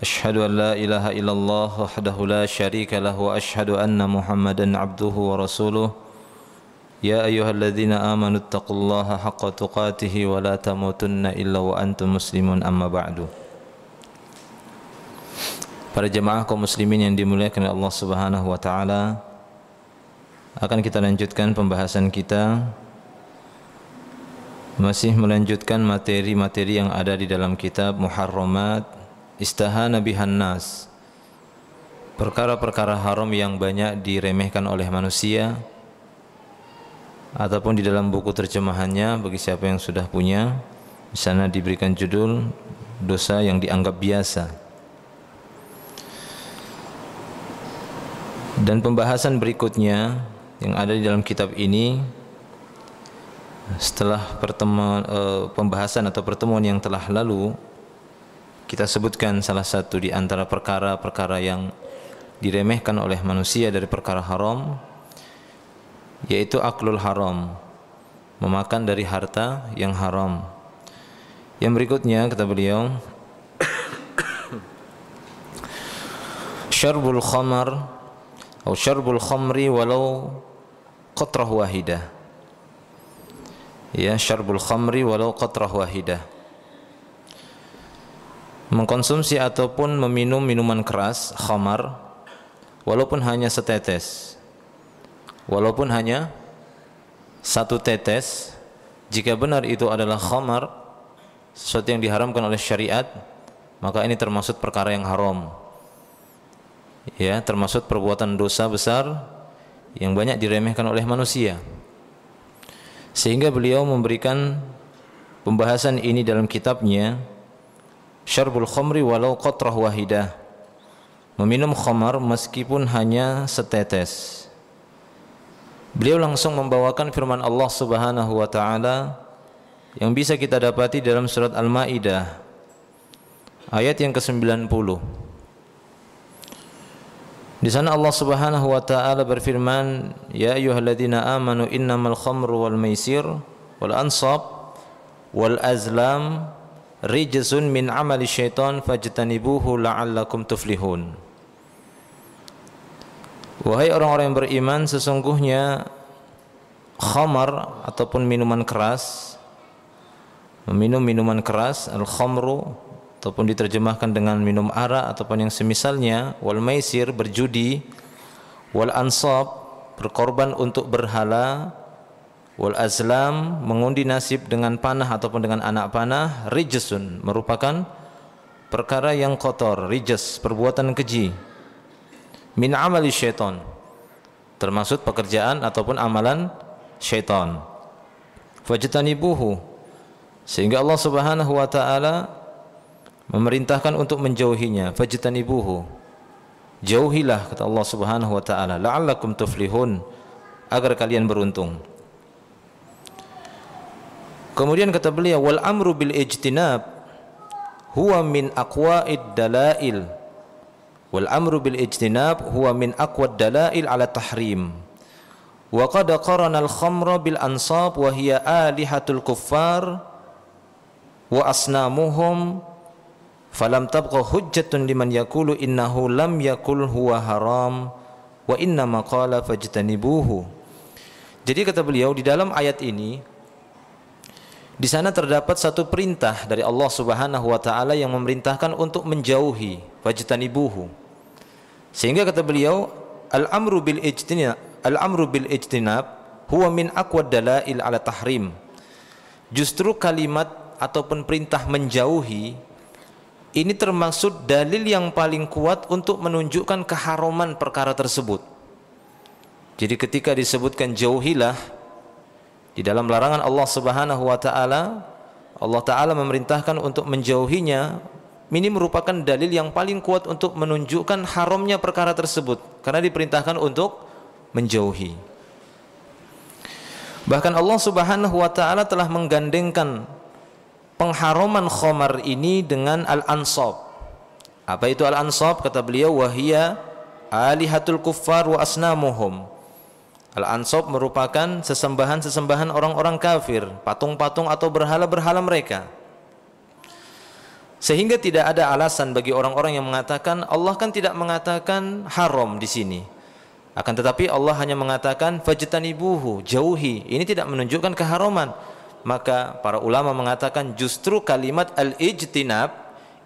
أشهد أن لا إله إلا الله وحده لا شريك له وأشهد أن محمدا عبده ورسوله يا أيها الذين آمنوا اتقوا الله حق تقاته ولا تموتن إلا وأنتم مسلمون أما بعد Para jemaah kaum muslimin yang dimuliakan oleh Allah Subhanahu wa taala akan kita lanjutkan pembahasan kita masih melanjutkan materi-materi yang ada di dalam kitab Muharramat istahana bihan nas perkara-perkara haram yang banyak diremehkan oleh manusia ataupun di dalam buku terjemahannya bagi siapa yang sudah punya di sana diberikan judul dosa yang dianggap biasa dan pembahasan berikutnya yang ada di dalam kitab ini setelah pertemuan eh, pembahasan atau pertemuan yang telah lalu kita sebutkan salah satu di antara perkara-perkara yang diremehkan oleh manusia dari perkara haram yaitu aklul haram memakan dari harta yang haram yang berikutnya kata beliau syarbul khamar atau syarbul khamri walau qatrah wahidah ya syarbul khamri walau qatrah wahidah mengkonsumsi ataupun meminum minuman keras khamar walaupun hanya setetes walaupun hanya satu tetes jika benar itu adalah khamar sesuatu yang diharamkan oleh syariat maka ini termasuk perkara yang haram ya termasuk perbuatan dosa besar yang banyak diremehkan oleh manusia sehingga beliau memberikan pembahasan ini dalam kitabnya syarbul khomri walau qatrah wahidah meminum khamar meskipun hanya setetes beliau langsung membawakan firman Allah Subhanahu wa taala yang bisa kita dapati dalam surat Al-Maidah ayat yang ke-90 di sana Allah Subhanahu wa taala berfirman, "Ya ayyuhalladzina amanu innamal khamru wal maisir wal ansab wal azlam rijzun min amali syaitan fajtanibuhu la'allakum tuflihun Wahai orang-orang yang beriman sesungguhnya khamar ataupun minuman keras meminum minuman keras al-khamru ataupun diterjemahkan dengan minum arak ataupun yang semisalnya wal maisir berjudi wal ansab berkorban untuk berhala wal azlam mengundi nasib dengan panah ataupun dengan anak panah rijsun merupakan perkara yang kotor rijas perbuatan keji min amali syaitan termasuk pekerjaan ataupun amalan syaitan fajtanibuhu sehingga Allah Subhanahu wa taala memerintahkan untuk menjauhinya fajtanibuhu jauhilah kata Allah Subhanahu wa taala la'allakum tuflihun agar kalian beruntung Kemudian kata beliau wal amru bil ijtinab huwa min aqwa'id dalail. Wal amru bil ijtinab huwa min aqwad dalail ala tahrim. Wa qad qarana al khamra bil ansab wa hiya alihatul kuffar wa asnamuhum falam tabqa hujjatun liman yaqulu innahu lam yakul huwa haram wa inna qala fajtanibuhu jadi kata beliau di dalam ayat ini di sana terdapat satu perintah dari Allah Subhanahu wa taala yang memerintahkan untuk menjauhi wajitan ibuhu, Sehingga kata beliau, al-amru bil ijtinab, al-amru bil ijtinab huwa min aqwa dalail ala tahrim. Justru kalimat ataupun perintah menjauhi ini termasuk dalil yang paling kuat untuk menunjukkan keharuman perkara tersebut. Jadi ketika disebutkan jauhilah di dalam larangan Allah Subhanahu wa taala, Allah taala memerintahkan untuk menjauhinya ini merupakan dalil yang paling kuat untuk menunjukkan haramnya perkara tersebut karena diperintahkan untuk menjauhi. Bahkan Allah Subhanahu wa taala telah menggandengkan pengharaman khamar ini dengan al-ansab. Apa itu al-ansab? Kata beliau wahia alihatul kuffar wa asnamuhum Al-Ansab merupakan sesembahan-sesembahan orang-orang kafir, patung-patung atau berhala-berhala mereka. Sehingga tidak ada alasan bagi orang-orang yang mengatakan Allah kan tidak mengatakan haram di sini. Akan tetapi Allah hanya mengatakan fajtanibuhu, jauhi. Ini tidak menunjukkan keharaman. Maka para ulama mengatakan justru kalimat al-ijtinab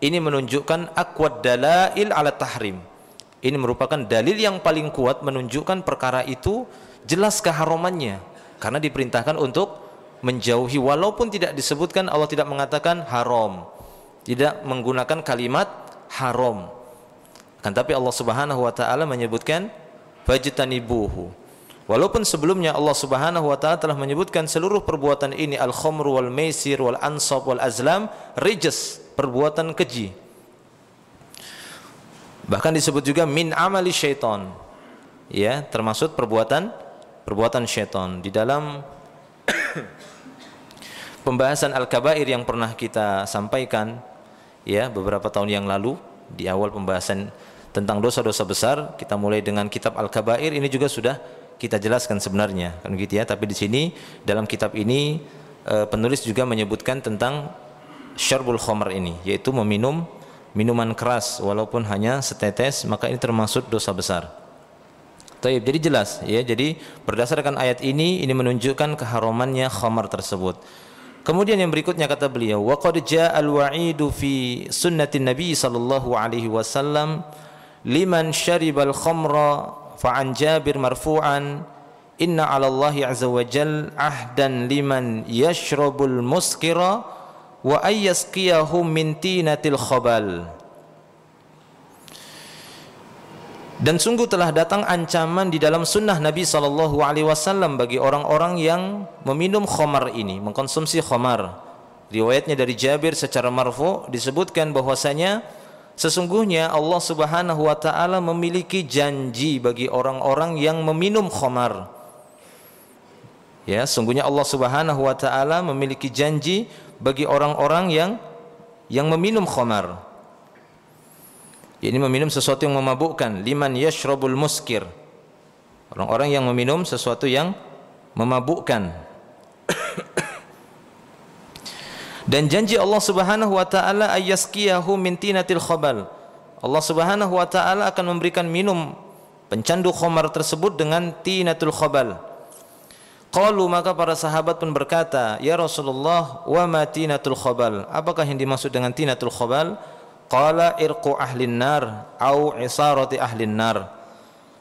ini menunjukkan akwad dalail ala tahrim. Ini merupakan dalil yang paling kuat menunjukkan perkara itu jelas keharamannya karena diperintahkan untuk menjauhi walaupun tidak disebutkan Allah tidak mengatakan haram tidak menggunakan kalimat haram kan tapi Allah Subhanahu wa taala menyebutkan fajtanibuhu walaupun sebelumnya Allah Subhanahu wa taala telah menyebutkan seluruh perbuatan ini al khamru wal maisir wal ansab wal azlam rijas perbuatan keji Bahkan disebut juga min amali syaiton Ya, termasuk perbuatan perbuatan syaiton di dalam pembahasan al-kabair yang pernah kita sampaikan ya beberapa tahun yang lalu di awal pembahasan tentang dosa-dosa besar kita mulai dengan kitab al-kabair ini juga sudah kita jelaskan sebenarnya kan gitu ya tapi di sini dalam kitab ini eh, penulis juga menyebutkan tentang syarbul khamar ini yaitu meminum minuman keras walaupun hanya setetes maka ini termasuk dosa besar. Taib, jadi jelas ya. Jadi berdasarkan ayat ini ini menunjukkan keharamannya khamar tersebut. Kemudian yang berikutnya kata beliau, wa qad al wa'idu fi sunnatin nabi sallallahu alaihi wasallam liman al khamra fa an Jabir marfu'an inna 'ala Allahi azza wa jalla ahdan liman yashrabul muskira wa ayyasqiyahum min tinatil khabal dan sungguh telah datang ancaman di dalam sunnah Nabi Shallallahu Alaihi Wasallam bagi orang-orang yang meminum khomar ini, mengkonsumsi khomar. Riwayatnya dari Jabir secara marfu disebutkan bahwasanya sesungguhnya Allah Subhanahu Wa Taala memiliki janji bagi orang-orang yang meminum khomar. Ya, sungguhnya Allah Subhanahu Wa Taala memiliki janji bagi orang-orang yang yang meminum khamar. Ini meminum sesuatu yang memabukkan. Liman yashrabul muskir. Orang-orang yang meminum sesuatu yang memabukkan. Dan janji Allah Subhanahu wa taala ayasqiyahu min tinatil khabal. Allah Subhanahu wa taala akan memberikan minum pencandu khamar tersebut dengan tinatul khabal Qalu maka para sahabat pun berkata, "Ya Rasulullah, wa ma tinatul khabal?" Apakah yang dimaksud dengan tinatul khabal? Qala irqu ahlin nar au isarati ahlin nar.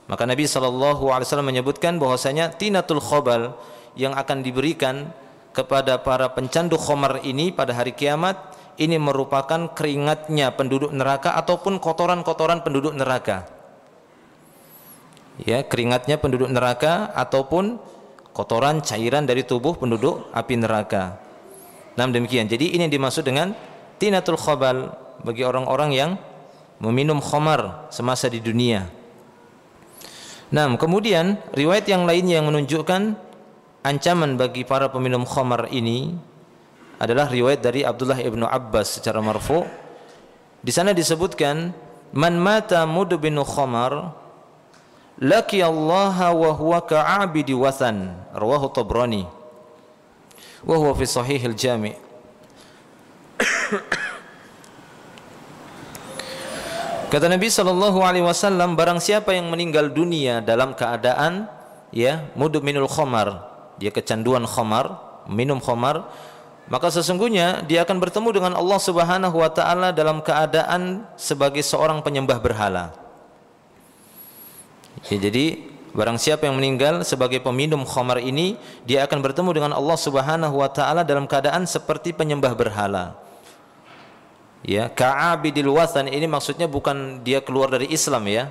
Maka Nabi sallallahu alaihi wasallam menyebutkan bahwasanya tinatul khabal yang akan diberikan kepada para pencandu khomar ini pada hari kiamat ini merupakan keringatnya penduduk neraka ataupun kotoran-kotoran penduduk neraka. Ya, keringatnya penduduk neraka ataupun kotoran cairan dari tubuh penduduk api neraka. Nah demikian. Jadi ini yang dimaksud dengan tinatul khabal bagi orang-orang yang meminum khamar semasa di dunia. Nah kemudian riwayat yang lain yang menunjukkan ancaman bagi para peminum khamar ini adalah riwayat dari Abdullah ibnu Abbas secara marfu. Di sana disebutkan man mata mudbinu khamar laki Allah wa huwa ka'abidi wathan rawahu Tabrani wa huwa fi al jami' Kata Nabi SAW Alaihi Wasallam, barang siapa yang meninggal dunia dalam keadaan ya mudub minul khomar, dia kecanduan khomar, minum khomar, maka sesungguhnya dia akan bertemu dengan Allah Subhanahu Wa Taala dalam keadaan sebagai seorang penyembah berhala. Ya, jadi barang siapa yang meninggal sebagai peminum khamar ini, dia akan bertemu dengan Allah Subhanahu wa taala dalam keadaan seperti penyembah berhala. Ya, ka'abidil wathan ini maksudnya bukan dia keluar dari Islam ya.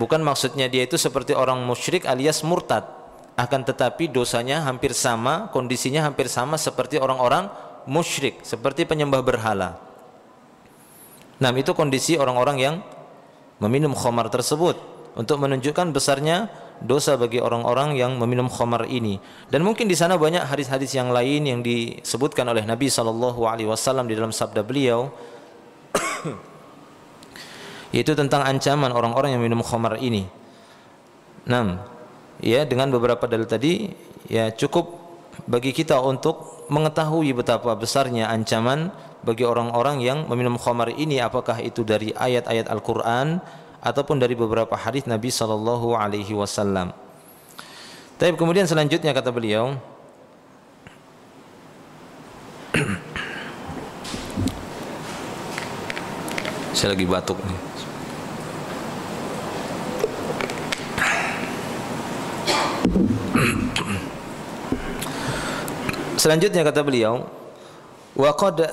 Bukan maksudnya dia itu seperti orang musyrik alias murtad. Akan tetapi dosanya hampir sama, kondisinya hampir sama seperti orang-orang musyrik, seperti penyembah berhala. Nah, itu kondisi orang-orang yang meminum khamar tersebut untuk menunjukkan besarnya dosa bagi orang-orang yang meminum khamar ini. Dan mungkin di sana banyak hadis-hadis yang lain yang disebutkan oleh Nabi sallallahu alaihi wasallam di dalam sabda beliau yaitu tentang ancaman orang-orang yang minum khamar ini. 6. Ya, dengan beberapa dalil tadi ya cukup bagi kita untuk mengetahui betapa besarnya ancaman bagi orang-orang yang meminum khamar ini apakah itu dari ayat-ayat Al-Qur'an ataupun dari beberapa hadis Nabi Shallallahu Alaihi Wasallam. Tapi kemudian selanjutnya kata beliau, saya lagi batuk nih. Selanjutnya kata beliau, wa qad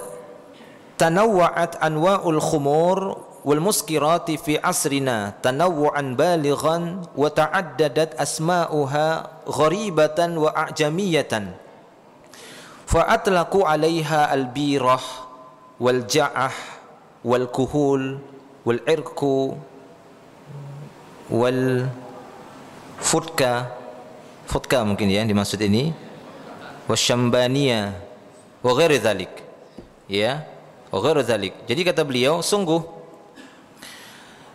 tanawwa'at anwa'ul khumur wal muskirati fi asrina tanawwu'an balighan wa ta'addadat asma'uha gharibatan wa a'jamiyatan fa atlaqu 'alaiha al birah wal ja'ah wal kuhul wal irku wal futka futka mungkin ya dimaksud ini wasyambania wa ghairi dzalik ya wa ghairi dzalik jadi kata beliau sungguh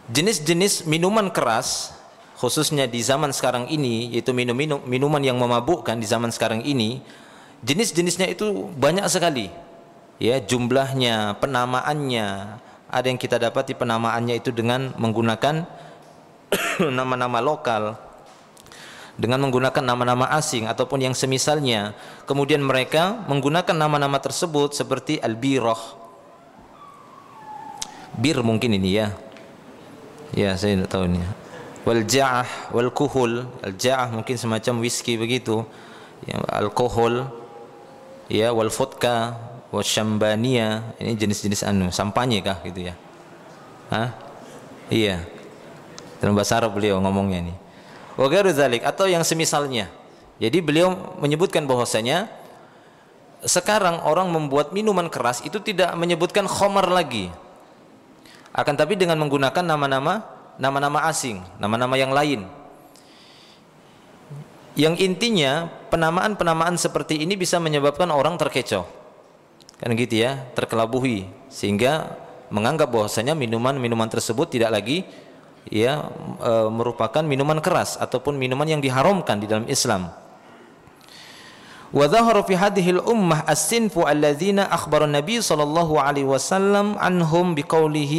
jenis-jenis minuman keras khususnya di zaman sekarang ini yaitu minum, minum minuman yang memabukkan di zaman sekarang ini jenis-jenisnya itu banyak sekali ya jumlahnya penamaannya ada yang kita dapati penamaannya itu dengan menggunakan nama-nama lokal dengan menggunakan nama-nama asing ataupun yang semisalnya kemudian mereka menggunakan nama-nama tersebut seperti albiroh bir mungkin ini ya Ya, saya tidak tahu ini. Wal ja'ah wal kuhul. mungkin semacam whisky begitu. Ya, alkohol. Ya, wal vodka, Ini jenis-jenis anu, sampanye kah gitu ya. Hah? Iya. Dalam bahasa Arab beliau ngomongnya ini. Wagaru zalik atau yang semisalnya. Jadi beliau menyebutkan bahwasanya sekarang orang membuat minuman keras itu tidak menyebutkan khomar lagi akan tapi dengan menggunakan nama-nama nama-nama asing, nama-nama yang lain. Yang intinya penamaan-penamaan seperti ini bisa menyebabkan orang terkecoh. Kan gitu ya, terkelabuhi sehingga menganggap bahwasanya minuman-minuman tersebut tidak lagi ya e, merupakan minuman keras ataupun minuman yang diharamkan di dalam Islam. وظهر في هذه الأمة السنف الذين أخبر النبي صلى الله عليه وسلم عنهم بقوله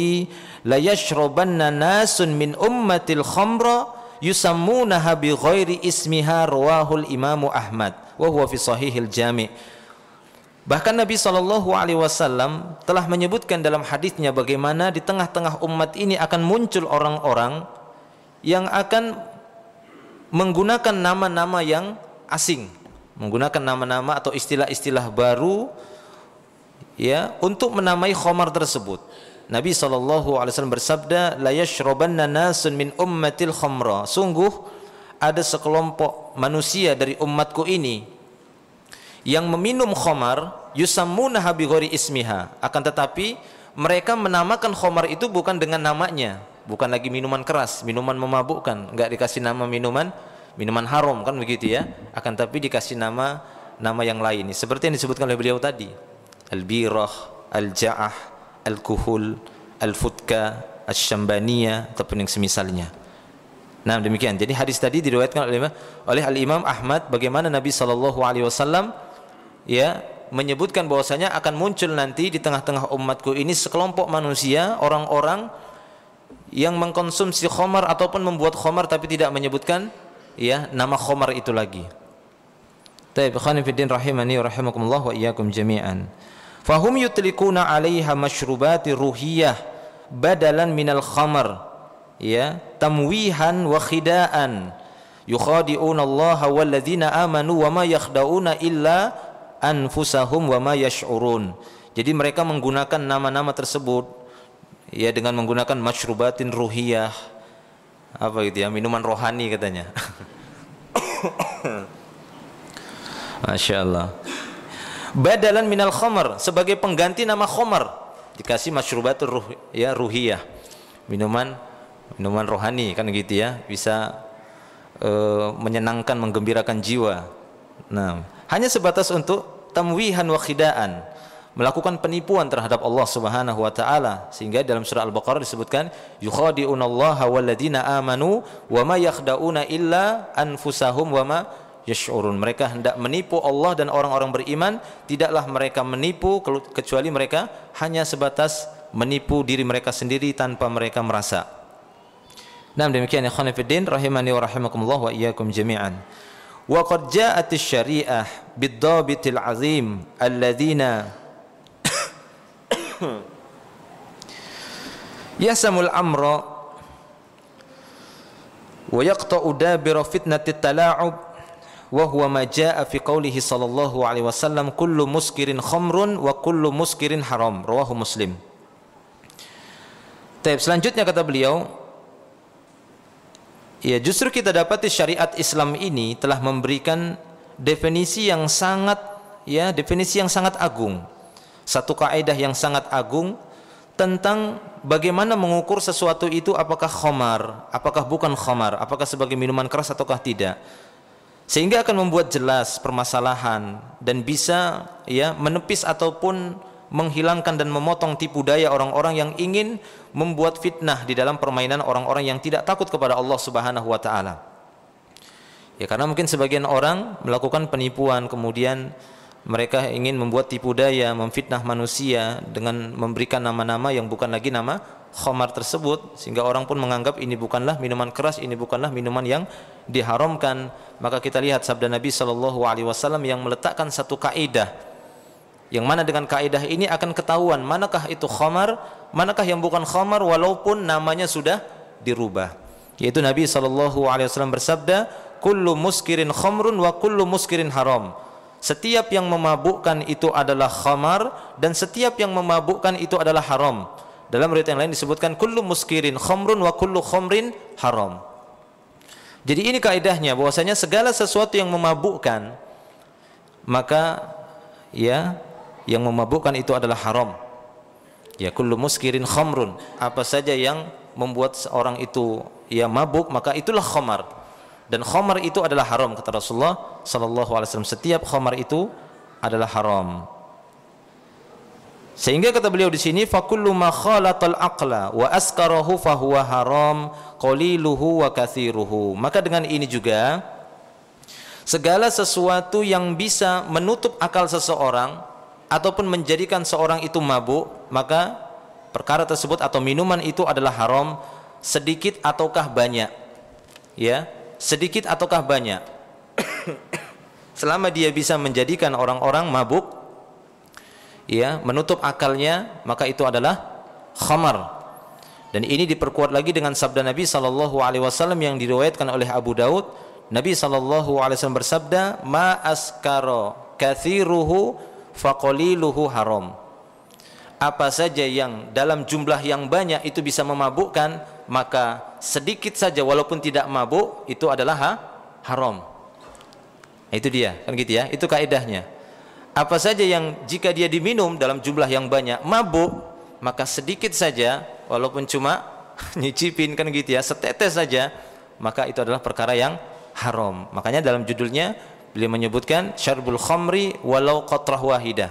لا يشربن ناس من أمة الخمر يسمونها بغير اسمها رواه الإمام أحمد وهو في صحيح الجامع Bahkan Nabi Shallallahu Alaihi Wasallam telah menyebutkan dalam hadisnya bagaimana di tengah-tengah umat ini akan muncul orang-orang yang akan menggunakan nama-nama yang asing, menggunakan nama-nama atau istilah-istilah baru ya untuk menamai khamar tersebut. Nabi saw bersabda, "La yashrabanna nasun min ummatil khamra." Sungguh ada sekelompok manusia dari umatku ini yang meminum khamar yusammuna bi ghairi ismiha. Akan tetapi mereka menamakan khamar itu bukan dengan namanya, bukan lagi minuman keras, minuman memabukkan, enggak dikasih nama minuman minuman haram kan begitu ya akan tapi dikasih nama nama yang lain ini seperti yang disebutkan oleh beliau tadi al-birah al-ja'ah al-kuhul al-futka asy-syambaniyah ataupun yang semisalnya nah demikian jadi hadis tadi diriwayatkan oleh oleh al-Imam Ahmad bagaimana Nabi saw ya menyebutkan bahwasanya akan muncul nanti di tengah-tengah umatku ini sekelompok manusia orang-orang yang mengkonsumsi khomar ataupun membuat khomar tapi tidak menyebutkan ya nama khomar itu lagi. Taib khanifiddin rahimani wa rahimakumullah wa iyyakum jami'an. Fahum yutlikuna 'alaiha mashrubati ruhiyah badalan minal khamar ya tamwihan wa khidaan yukhadi'una Allah walladzina amanu wa ma yakhda'una illa anfusahum wa ma yash'urun. Jadi mereka menggunakan nama-nama tersebut ya dengan menggunakan masyrubatin ruhiyah apa gitu ya minuman rohani katanya Masya Allah badalan minal khomer sebagai pengganti nama khomer dikasih masyrubat ruh ya ruhiyah minuman minuman rohani kan gitu ya bisa e, menyenangkan menggembirakan jiwa nah hanya sebatas untuk tamwihan wa khidaan melakukan penipuan terhadap Allah Subhanahu wa taala sehingga dalam surah Al-Baqarah disebutkan yukhadi'unallaha walladzina amanu wama yakhda'una illa anfusahum wama yash'urun mereka hendak menipu Allah dan orang-orang beriman tidaklah mereka menipu kecuali mereka hanya sebatas menipu diri mereka sendiri tanpa mereka merasa Nah demikian ya khonifuddin rahimani wa rahimakumullah wa iyyakum jami'an wa qad ja'at asy-syari'ah bid-dhabitil 'azim alladziina yasamul amra wa yaqta'u dabira fitnati tala'ub wa huwa ma jaa'a fi qawlihi sallallahu alaihi wasallam kullu muskirin khamrun wa kullu muskirin haram rawahu muslim Taib selanjutnya kata beliau ya justru kita dapati syariat Islam ini telah memberikan definisi yang sangat ya definisi yang sangat agung satu kaidah yang sangat agung tentang bagaimana mengukur sesuatu itu apakah khamar, apakah bukan khamar, apakah sebagai minuman keras ataukah tidak. Sehingga akan membuat jelas permasalahan dan bisa ya menepis ataupun menghilangkan dan memotong tipu daya orang-orang yang ingin membuat fitnah di dalam permainan orang-orang yang tidak takut kepada Allah Subhanahu wa taala. Ya karena mungkin sebagian orang melakukan penipuan kemudian mereka ingin membuat tipu daya, memfitnah manusia dengan memberikan nama-nama yang bukan lagi nama khamar tersebut sehingga orang pun menganggap ini bukanlah minuman keras, ini bukanlah minuman yang diharamkan. Maka kita lihat sabda Nabi Shallallahu alaihi wasallam yang meletakkan satu kaidah yang mana dengan kaidah ini akan ketahuan manakah itu khamar, manakah yang bukan khamar walaupun namanya sudah dirubah. Yaitu Nabi Shallallahu alaihi wasallam bersabda, "Kullu muskirin khamrun wa kullu muskirin haram." Setiap yang memabukkan itu adalah khamar dan setiap yang memabukkan itu adalah haram. Dalam riwayat yang lain disebutkan kullu muskirin khamrun wa kullu khamrin haram. Jadi ini kaidahnya bahwasanya segala sesuatu yang memabukkan maka ya yang memabukkan itu adalah haram. Ya kullu muskirin khamrun, apa saja yang membuat seorang itu ya mabuk maka itulah khamar dan khamar itu adalah haram kata Rasulullah sallallahu alaihi wasallam setiap khamar itu adalah haram sehingga kata beliau di sini fakullu ma khalatal aqla wa askarahu fahuwa haram qaliluhu wa kathiruhu maka dengan ini juga segala sesuatu yang bisa menutup akal seseorang ataupun menjadikan seorang itu mabuk maka perkara tersebut atau minuman itu adalah haram sedikit ataukah banyak ya sedikit ataukah banyak selama dia bisa menjadikan orang-orang mabuk ya menutup akalnya maka itu adalah khamar dan ini diperkuat lagi dengan sabda Nabi sallallahu alaihi wasallam yang diriwayatkan oleh Abu Daud Nabi sallallahu alaihi wasallam bersabda ma askaro kathiruhu faqaliluhu haram apa saja yang dalam jumlah yang banyak itu bisa memabukkan maka sedikit saja walaupun tidak mabuk itu adalah ha? haram. Nah, itu dia, kan gitu ya. Itu kaidahnya. Apa saja yang jika dia diminum dalam jumlah yang banyak mabuk, maka sedikit saja walaupun cuma nyicipin kan gitu ya, setetes saja, maka itu adalah perkara yang haram. Makanya dalam judulnya beliau menyebutkan syarbul khamri walau qatrah wahidah.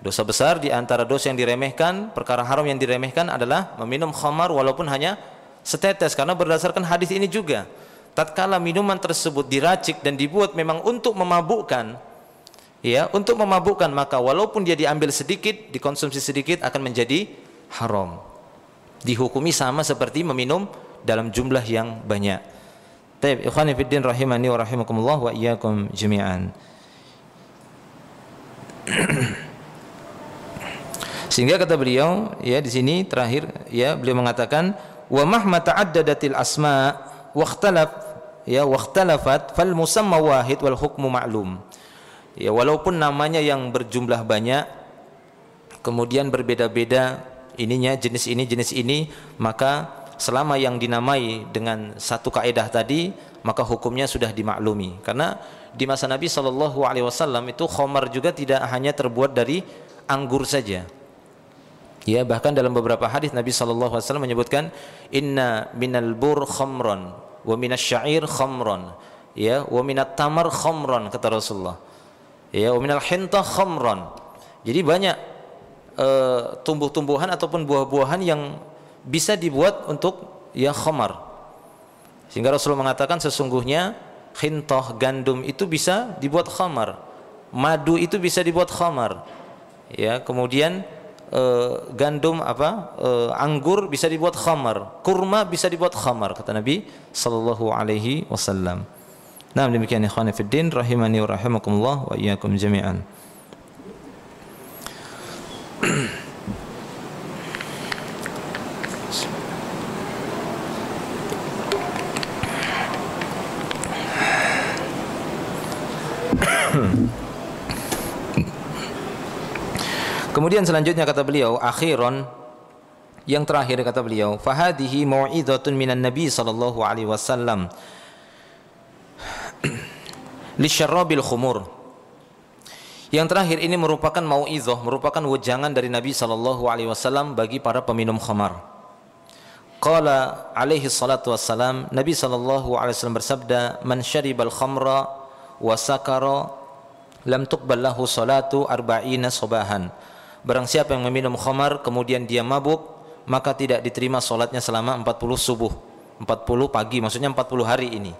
Dosa besar di antara dosa yang diremehkan, perkara haram yang diremehkan adalah meminum khamar walaupun hanya setetes karena berdasarkan hadis ini juga tatkala minuman tersebut diracik dan dibuat memang untuk memabukkan ya untuk memabukkan maka walaupun dia diambil sedikit dikonsumsi sedikit akan menjadi haram dihukumi sama seperti meminum dalam jumlah yang banyak Taib ikhwani fiddin rahimani wa rahimakumullah wa iyyakum jami'an Sehingga kata beliau ya di sini terakhir ya beliau mengatakan wa mahma ta'addadatil asma wa ikhtalaf ya wa ikhtalafat fal musamma wahid wal hukmu ma'lum ya walaupun namanya yang berjumlah banyak kemudian berbeda-beda ininya jenis ini jenis ini maka selama yang dinamai dengan satu kaidah tadi maka hukumnya sudah dimaklumi karena di masa Nabi Shallallahu Alaihi Wasallam itu khomar juga tidak hanya terbuat dari anggur saja Ya, bahkan dalam beberapa hadis Nabi saw menyebutkan inna minal bur khamran wa sya'ir khamran ya wa minat tamar khamran kata Rasulullah. Ya, wa minal hinta khamran. Jadi banyak uh, tumbuh-tumbuhan ataupun buah-buahan yang bisa dibuat untuk ya khamar. Sehingga Rasulullah mengatakan sesungguhnya khintah gandum itu bisa dibuat khamar. Madu itu bisa dibuat khamar. Ya, kemudian Eh, gandum apa uh, anggur bisa dibuat khamar, kurma bisa dibuat khamar kata Nabi sallallahu alaihi wasallam. Nah, demikian ikhwan fillah rahimani wa rahimakumullah wa iyyakum jami'an. Kemudian selanjutnya kata beliau, akhiron yang terakhir kata beliau, fahadihi mau'izatun minan nabi sallallahu alaihi wasallam lisyarrabil khumur. Yang terakhir ini merupakan mau'izah, merupakan wejangan dari Nabi sallallahu alaihi wasallam bagi para peminum khamar. Qala alaihi salatu wassalam, Nabi sallallahu alaihi wasallam bersabda, "Man syaribal khamra wa sakara lam tuqbal lahu salatu arba'ina subahan." Barang siapa yang meminum khamar kemudian dia mabuk, maka tidak diterima solatnya selama 40 subuh. 40 pagi, maksudnya 40 hari ini.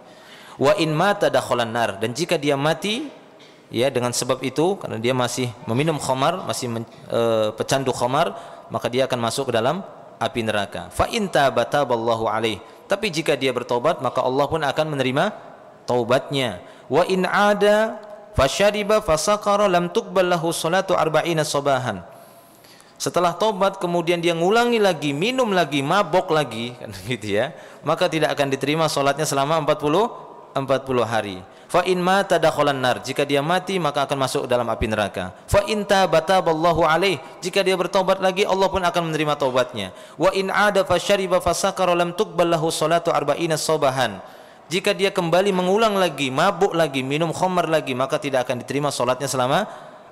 Wa in mata dakhalan nar dan jika dia mati ya dengan sebab itu karena dia masih meminum khamar, masih men, e, pecandu khamar, maka dia akan masuk ke dalam api neraka. Fa in tabataballahu alaih. Tapi jika dia bertobat, maka Allah pun akan menerima taubatnya. Wa in ada fasyariba fasaqara lam tuqbal lahu salatu arba'ina sobahan setelah tobat kemudian dia ngulangi lagi, minum lagi, mabok lagi, kan gitu ya. Maka tidak akan diterima solatnya selama 40 40 hari. Fa in mata dakhalan nar. Jika dia mati maka akan masuk dalam api neraka. Fa in tabata ballahu alaih. Jika dia bertobat lagi Allah pun akan menerima tobatnya. Wa in ada fasyariba fasakara lam tuqbal lahu salatu arba'ina sabahan. Jika dia kembali mengulang lagi, mabuk lagi, minum khamar lagi, maka tidak akan diterima solatnya selama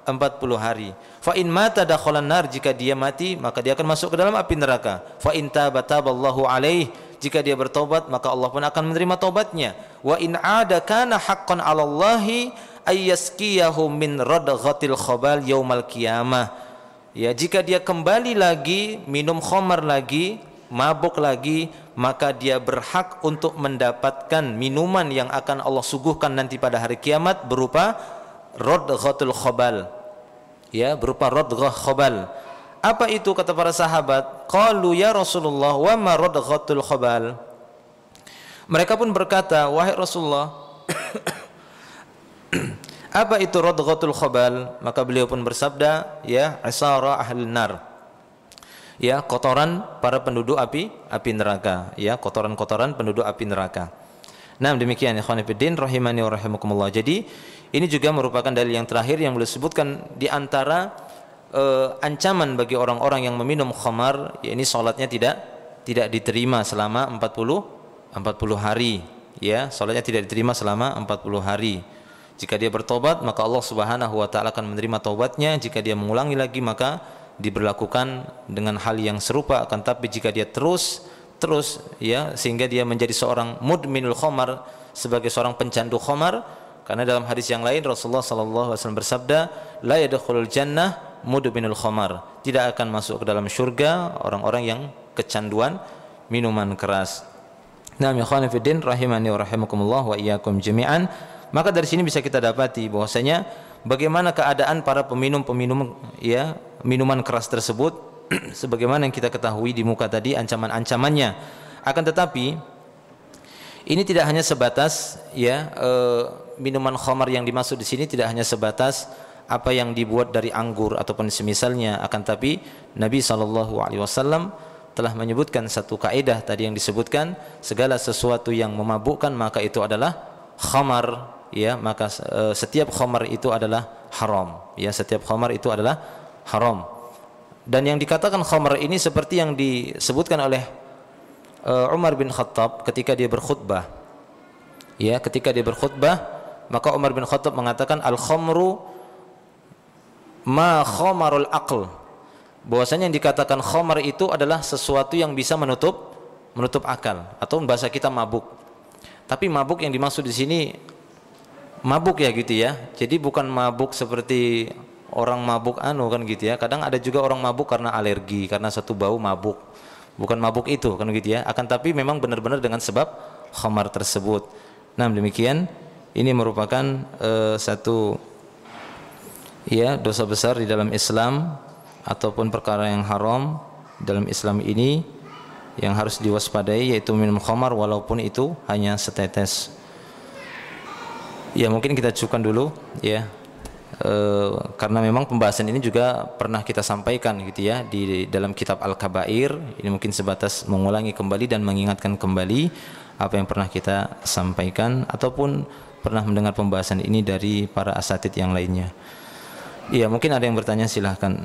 40 hari. Fa in mata dakhalan nar jika dia mati maka dia akan masuk ke dalam api neraka. Fa in taba taballahu alaih jika dia bertobat maka Allah pun akan menerima tobatnya. Wa in ada kana haqqan 'ala Allahi ayyaskiyahu min radghatil khabal yaumal qiyamah. Ya, jika dia kembali lagi minum khamar lagi, mabuk lagi, maka dia berhak untuk mendapatkan minuman yang akan Allah suguhkan nanti pada hari kiamat berupa radghatul khabal ya berupa radghah khabal apa itu kata para sahabat qalu ya Rasulullah wa ma radghatul khabal mereka pun berkata wahai Rasulullah apa itu radghatul khabal maka beliau pun bersabda ya asara ahlin nar ya kotoran para penduduk api api neraka ya kotoran-kotoran penduduk api neraka nah demikian ikhwan fillah rahimani wa rahimakumullah jadi ini juga merupakan dalil yang terakhir yang boleh sebutkan di antara uh, ancaman bagi orang-orang yang meminum khamar, ya ini salatnya tidak tidak diterima selama 40 40 hari, ya, salatnya tidak diterima selama 40 hari. Jika dia bertobat, maka Allah Subhanahu wa taala akan menerima taubatnya. Jika dia mengulangi lagi, maka diberlakukan dengan hal yang serupa akan tapi jika dia terus terus ya sehingga dia menjadi seorang mudminul khamar sebagai seorang pencandu khamar karena dalam hadis yang lain Rasulullah sallallahu alaihi wasallam bersabda, "La yadkhulul jannah mudbinul khamar." Tidak akan masuk ke dalam surga orang-orang yang kecanduan minuman keras. Nah, ya khana fiddin rahimani wa rahimakumullah wa iyyakum jami'an. Maka dari sini bisa kita dapati bahwasanya bagaimana keadaan para peminum-peminum ya minuman keras tersebut sebagaimana yang kita ketahui di muka tadi ancaman-ancamannya. Akan tetapi ini tidak hanya sebatas ya eh, minuman khamar yang dimaksud di sini tidak hanya sebatas apa yang dibuat dari anggur ataupun semisalnya akan tapi Nabi saw telah menyebutkan satu kaedah tadi yang disebutkan segala sesuatu yang memabukkan maka itu adalah khamar ya maka e, setiap khamar itu adalah haram ya setiap khamar itu adalah haram dan yang dikatakan khamar ini seperti yang disebutkan oleh e, Umar bin Khattab ketika dia berkhutbah ya ketika dia berkhutbah maka Umar bin Khattab mengatakan al khomru ma khomarul akl Bahwasanya yang dikatakan khomar itu adalah sesuatu yang bisa menutup menutup akal atau bahasa kita mabuk. Tapi mabuk yang dimaksud di sini mabuk ya gitu ya. Jadi bukan mabuk seperti orang mabuk anu kan gitu ya. Kadang ada juga orang mabuk karena alergi, karena satu bau mabuk. Bukan mabuk itu kan gitu ya. Akan tapi memang benar-benar dengan sebab khomar tersebut. Nah, demikian ini merupakan uh, satu ya dosa besar di dalam Islam ataupun perkara yang haram dalam Islam ini yang harus diwaspadai yaitu minum khamar walaupun itu hanya setetes. Ya mungkin kita cukupkan dulu ya. E, karena memang pembahasan ini juga pernah kita sampaikan gitu ya di dalam kitab Al-Kabair. Ini mungkin sebatas mengulangi kembali dan mengingatkan kembali apa yang pernah kita sampaikan ataupun pernah mendengar pembahasan ini dari para asatid yang lainnya. Iya, mungkin ada yang bertanya silahkan.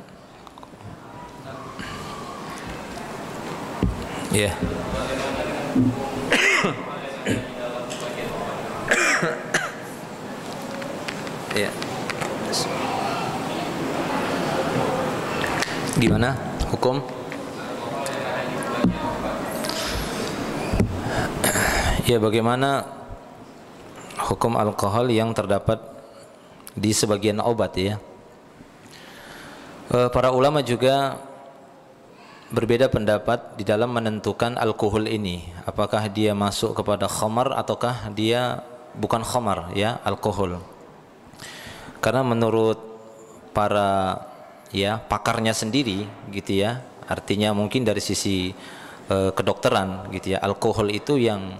Iya. Iya. Gimana hukum? Ya bagaimana hukum alkohol yang terdapat di sebagian obat ya. Eh, para ulama juga berbeda pendapat di dalam menentukan alkohol ini, apakah dia masuk kepada khamar ataukah dia bukan khamar ya, alkohol. Karena menurut para ya pakarnya sendiri gitu ya, artinya mungkin dari sisi uh, kedokteran gitu ya, alkohol itu yang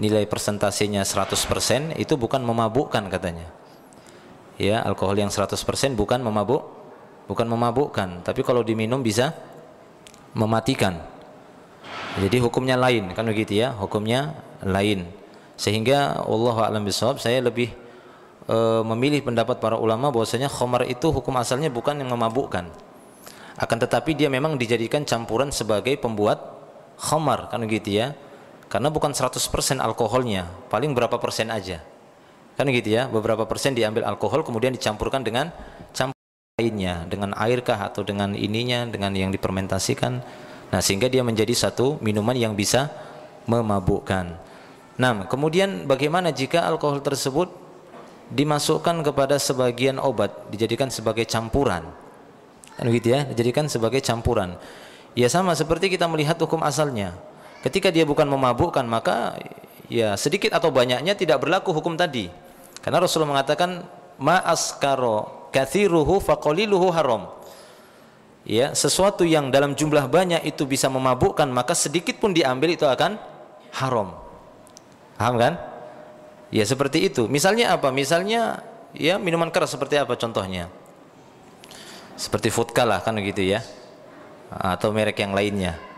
nilai persentasenya 100% itu bukan memabukkan katanya. Ya, alkohol yang 100% bukan memabuk bukan memabukkan, tapi kalau diminum bisa mematikan. Jadi hukumnya lain kan begitu ya, hukumnya lain. Sehingga Allah alam bisawab saya lebih e, memilih pendapat para ulama bahwasanya khamar itu hukum asalnya bukan yang memabukkan. Akan tetapi dia memang dijadikan campuran sebagai pembuat khamar kan begitu ya karena bukan 100% alkoholnya, paling berapa persen aja. Kan gitu ya, beberapa persen diambil alkohol kemudian dicampurkan dengan campur lainnya, dengan airkah atau dengan ininya, dengan yang dipermentasikan. Nah, sehingga dia menjadi satu minuman yang bisa memabukkan. Nah, kemudian bagaimana jika alkohol tersebut dimasukkan kepada sebagian obat, dijadikan sebagai campuran? Kan gitu ya, dijadikan sebagai campuran. Ya sama seperti kita melihat hukum asalnya. Ketika dia bukan memabukkan maka ya sedikit atau banyaknya tidak berlaku hukum tadi. Karena Rasulullah mengatakan askaro kathiruhu faqaliluhu haram. Ya, sesuatu yang dalam jumlah banyak itu bisa memabukkan maka sedikit pun diambil itu akan haram. Paham kan? Ya seperti itu. Misalnya apa? Misalnya ya minuman keras seperti apa contohnya? Seperti vodka lah kan begitu ya. Atau merek yang lainnya.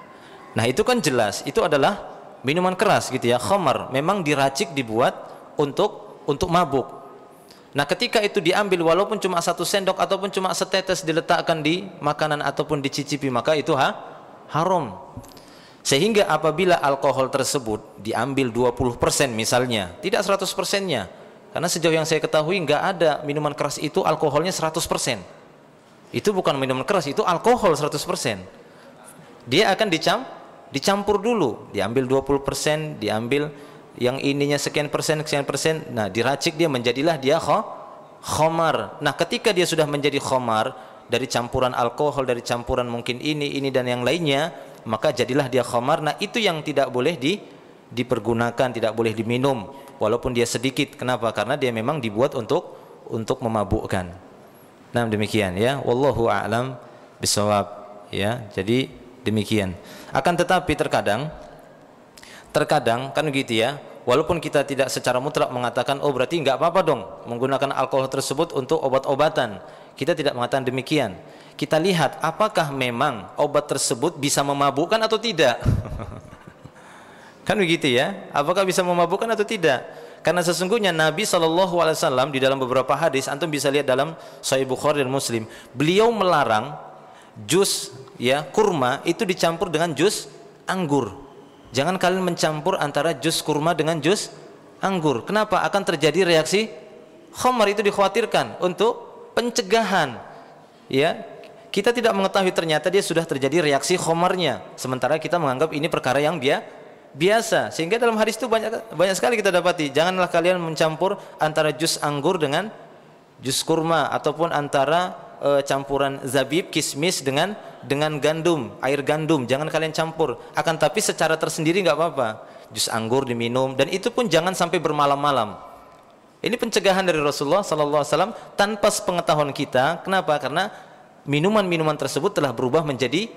Nah itu kan jelas, itu adalah minuman keras gitu ya, khamar. Memang diracik dibuat untuk untuk mabuk. Nah ketika itu diambil walaupun cuma satu sendok ataupun cuma setetes diletakkan di makanan ataupun dicicipi maka itu ha? haram. Sehingga apabila alkohol tersebut diambil 20% misalnya, tidak 100%-nya. Karena sejauh yang saya ketahui nggak ada minuman keras itu alkoholnya 100%. Itu bukan minuman keras, itu alkohol 100%. Dia akan dicampur dicampur dulu, diambil 20%, diambil yang ininya sekian persen, sekian persen. Nah, diracik dia menjadilah dia khomar. Nah, ketika dia sudah menjadi khomar dari campuran alkohol, dari campuran mungkin ini, ini dan yang lainnya, maka jadilah dia khomar. Nah, itu yang tidak boleh di dipergunakan, tidak boleh diminum walaupun dia sedikit. Kenapa? Karena dia memang dibuat untuk untuk memabukkan. Nah, demikian ya. Wallahu a'lam bisawab ya. Jadi demikian. Akan tetapi terkadang terkadang kan begitu ya, walaupun kita tidak secara mutlak mengatakan oh berarti nggak apa-apa dong menggunakan alkohol tersebut untuk obat-obatan. Kita tidak mengatakan demikian. Kita lihat apakah memang obat tersebut bisa memabukkan atau tidak. kan begitu ya? Apakah bisa memabukkan atau tidak? Karena sesungguhnya Nabi SAW di dalam beberapa hadis, antum bisa lihat dalam Sahih Bukhari dan Muslim, beliau melarang jus ya kurma itu dicampur dengan jus anggur. Jangan kalian mencampur antara jus kurma dengan jus anggur. Kenapa? Akan terjadi reaksi khamar itu dikhawatirkan untuk pencegahan. Ya, kita tidak mengetahui ternyata dia sudah terjadi reaksi khomarnya. Sementara kita menganggap ini perkara yang biasa biasa sehingga dalam hadis itu banyak banyak sekali kita dapati janganlah kalian mencampur antara jus anggur dengan jus kurma ataupun antara e, campuran zabib, kismis dengan dengan gandum, air gandum. Jangan kalian campur. Akan tapi secara tersendiri nggak apa-apa. Jus anggur diminum dan itu pun jangan sampai bermalam-malam. Ini pencegahan dari Rasulullah Sallallahu Alaihi Wasallam tanpa sepengetahuan kita. Kenapa? Karena minuman-minuman tersebut telah berubah menjadi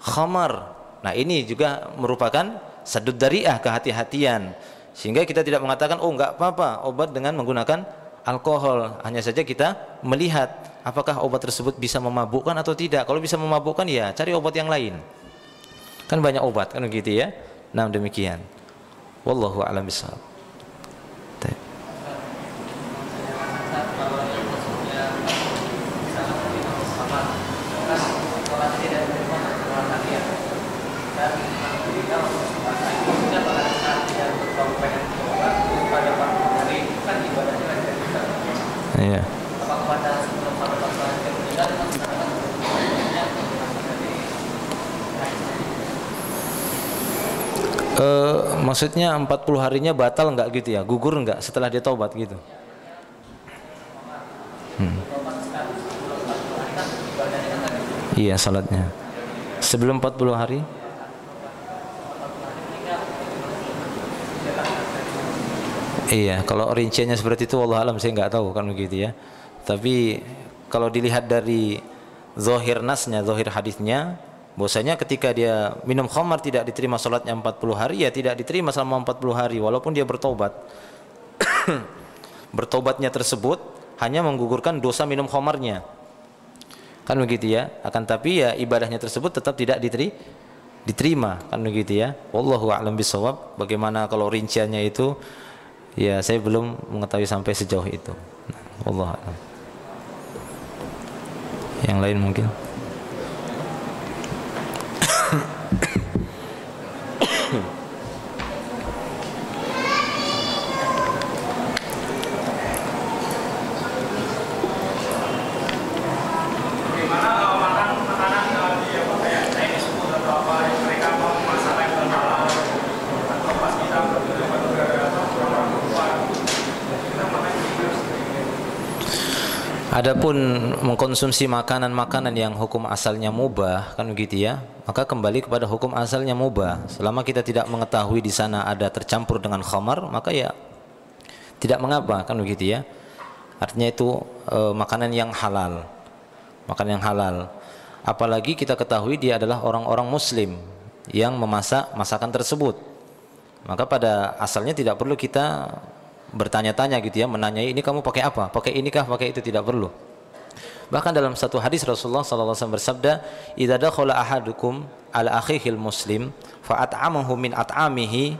khamar. Nah ini juga merupakan sedut dariah kehati-hatian. Sehingga kita tidak mengatakan, oh nggak apa-apa obat dengan menggunakan alkohol. Hanya saja kita melihat apakah obat tersebut bisa memabukkan atau tidak kalau bisa memabukkan ya cari obat yang lain kan banyak obat kan begitu ya nah demikian wallahu alam bishawab. Yeah. e, maksudnya 40 harinya batal enggak gitu ya gugur enggak setelah dia taubat gitu hmm. iya salatnya sebelum 40 hari Iya, kalau rinciannya seperti itu Allah alam saya nggak tahu kan begitu ya. Tapi kalau dilihat dari zohir nasnya, zohir hadisnya, Bahwasanya ketika dia minum khamar tidak diterima salatnya 40 hari, ya tidak diterima selama 40 hari walaupun dia bertobat. Bertobatnya tersebut hanya menggugurkan dosa minum khamarnya. Kan begitu ya. Akan tapi ya ibadahnya tersebut tetap tidak diteri diterima kan begitu ya. Wallahu a'lam bisawab. Bagaimana kalau rinciannya itu ya saya belum mengetahui sampai sejauh itu. Wallahu a'lam. Yang lain mungkin. Adapun mengkonsumsi makanan-makanan yang hukum asalnya mubah kan begitu ya, maka kembali kepada hukum asalnya mubah. Selama kita tidak mengetahui di sana ada tercampur dengan khamar, maka ya tidak mengapa kan begitu ya. Artinya itu e, makanan yang halal. Makanan yang halal. Apalagi kita ketahui dia adalah orang-orang muslim yang memasak masakan tersebut. Maka pada asalnya tidak perlu kita bertanya-tanya gitu ya, menanyai ini kamu pakai apa? Pakai inikah Pakai itu tidak perlu. Bahkan dalam satu hadis Rasulullah SAW bersabda, "Idza dakhala ahadukum ala akhihil muslim fa at'amahu min at'amihi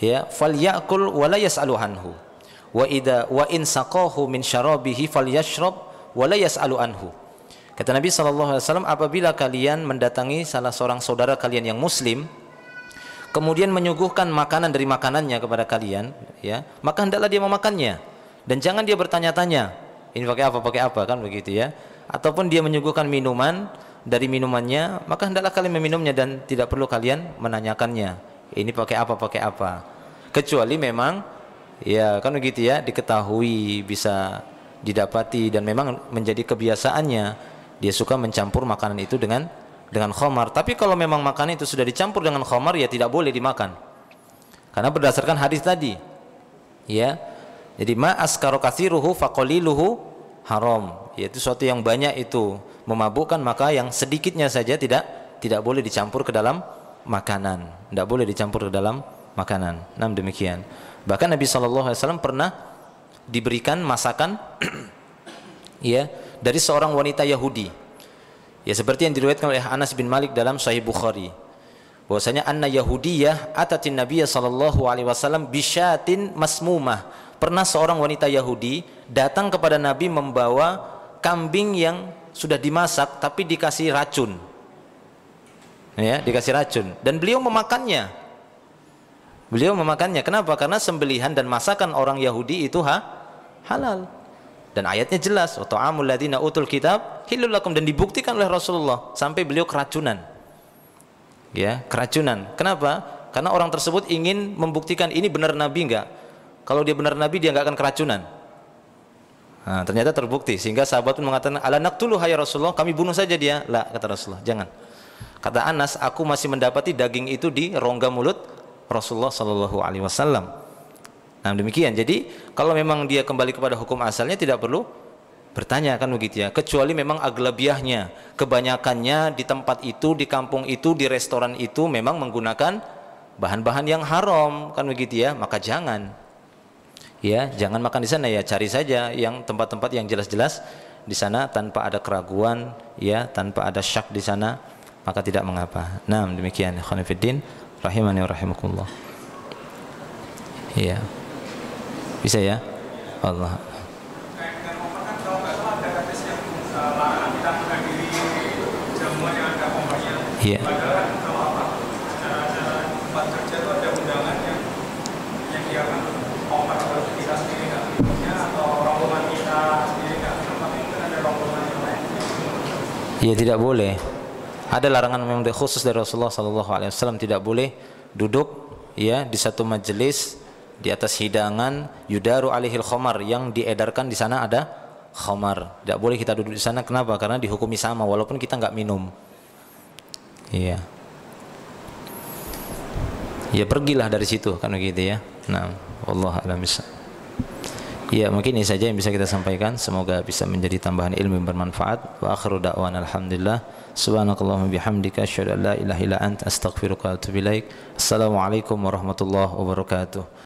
ya falyakul wa la yas'alu anhu wa idza wa in saqahu min syarabihi falyashrab wa la yas'alu anhu." Kata Nabi SAW, apabila kalian mendatangi salah seorang saudara kalian yang muslim, kemudian menyuguhkan makanan dari makanannya kepada kalian, ya, maka hendaklah dia memakannya dan jangan dia bertanya-tanya, ini pakai apa, pakai apa kan begitu ya. Ataupun dia menyuguhkan minuman dari minumannya, maka hendaklah kalian meminumnya dan tidak perlu kalian menanyakannya. Ini pakai apa, pakai apa. Kecuali memang ya kan begitu ya, diketahui bisa didapati dan memang menjadi kebiasaannya dia suka mencampur makanan itu dengan dengan khamar Tapi kalau memang makanan itu sudah dicampur dengan khamar ya tidak boleh dimakan. Karena berdasarkan hadis tadi. Ya. Jadi ma askaru katsiruhu faqaliluhu haram. Yaitu suatu yang banyak itu memabukkan maka yang sedikitnya saja tidak tidak boleh dicampur ke dalam makanan. Tidak boleh dicampur ke dalam makanan. nam demikian. Bahkan Nabi saw Alaihi Wasallam pernah diberikan masakan ya dari seorang wanita Yahudi Ya seperti yang diriwayatkan oleh Anas bin Malik dalam Sahih Bukhari. Bahwasanya anna Yahudiyah atatin Nabiya sallallahu alaihi wasallam bisyatin masmumah. Pernah seorang wanita Yahudi datang kepada Nabi membawa kambing yang sudah dimasak tapi dikasih racun. Ya, dikasih racun dan beliau memakannya. Beliau memakannya. Kenapa? Karena sembelihan dan masakan orang Yahudi itu ha? halal. Dan ayatnya jelas, ta'amul ladzina utul kitab hilulakum dan dibuktikan oleh Rasulullah sampai beliau keracunan. Ya, keracunan. Kenapa? Karena orang tersebut ingin membuktikan ini benar nabi enggak. Kalau dia benar nabi dia enggak akan keracunan. Nah, ternyata terbukti sehingga sahabat pun mengatakan, "Ala naqtulu hayya Rasulullah, kami bunuh saja dia." Lah, kata Rasulullah, "Jangan." Kata Anas, "Aku masih mendapati daging itu di rongga mulut Rasulullah sallallahu alaihi wasallam." Nah demikian. Jadi kalau memang dia kembali kepada hukum asalnya tidak perlu bertanya kan begitu ya. Kecuali memang aglabiahnya, kebanyakannya di tempat itu, di kampung itu, di restoran itu memang menggunakan bahan-bahan yang haram kan begitu ya. Maka jangan. Ya, jangan makan di sana ya. Cari saja yang tempat-tempat yang jelas-jelas di sana tanpa ada keraguan ya, tanpa ada syak di sana maka tidak mengapa. Nah, demikian khonifuddin rahimani ya rahimakumullah. Yeah. Bisa ya? Allah. Iya. Ya tidak boleh. Ada larangan memang khusus dari Rasulullah Sallallahu Alaihi Wasallam tidak boleh duduk ya di satu majelis di atas hidangan yudaru alihil khomar yang diedarkan di sana ada khomar tidak boleh kita duduk di sana kenapa karena dihukumi sama walaupun kita nggak minum iya ya pergilah dari situ kan begitu ya nah Allah alamisa Ya mungkin ini saja yang bisa kita sampaikan Semoga bisa menjadi tambahan ilmu yang bermanfaat Wa akhiru da'wan alhamdulillah Subhanakallahumma bihamdika Asyadu an la ilaha ila ant Astaghfiruka Assalamualaikum warahmatullahi wabarakatuh